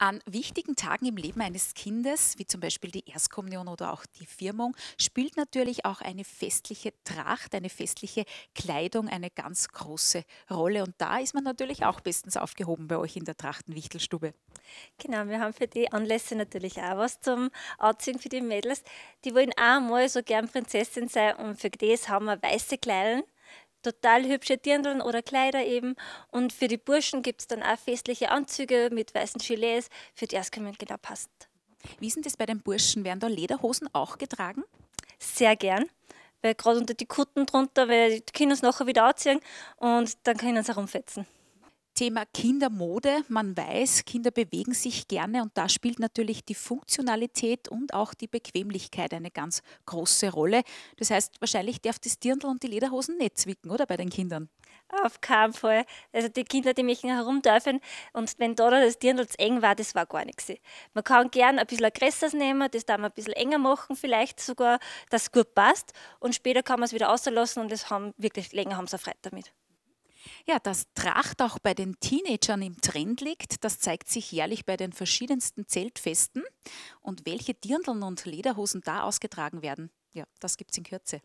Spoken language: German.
An wichtigen Tagen im Leben eines Kindes, wie zum Beispiel die Erstkommunion oder auch die Firmung, spielt natürlich auch eine festliche Tracht, eine festliche Kleidung eine ganz große Rolle. Und da ist man natürlich auch bestens aufgehoben bei euch in der Trachtenwichtelstube. Genau, wir haben für die Anlässe natürlich auch was zum Anziehen für die Mädels. Die wollen auch mal so gern Prinzessin sein und für das haben wir weiße Kleidung total hübsche Dirndeln oder Kleider eben. Und für die Burschen gibt es dann auch festliche Anzüge mit weißen Gilets, für die Erstkommen genau passend. Wie sind das bei den Burschen? Werden da Lederhosen auch getragen? Sehr gern, weil gerade unter die Kutten drunter, weil die können es nachher wieder anziehen und dann können sie herumfetzen. Thema Kindermode. Man weiß, Kinder bewegen sich gerne und da spielt natürlich die Funktionalität und auch die Bequemlichkeit eine ganz große Rolle. Das heißt, wahrscheinlich darf das Dirndl und die Lederhosen nicht zwicken, oder bei den Kindern? Auf keinen Fall. Also die Kinder, die möchten herumdürfen und wenn da das Dirndl zu eng war, das war gar nichts. Man kann gern ein bisschen ein größeres nehmen, das dann ein bisschen enger machen vielleicht sogar, dass es gut passt und später kann man es wieder auslassen und das haben wirklich länger haben sie Freude damit. Ja, dass Tracht auch bei den Teenagern im Trend liegt, das zeigt sich jährlich bei den verschiedensten Zeltfesten. Und welche Dirndeln und Lederhosen da ausgetragen werden, ja, das es in Kürze.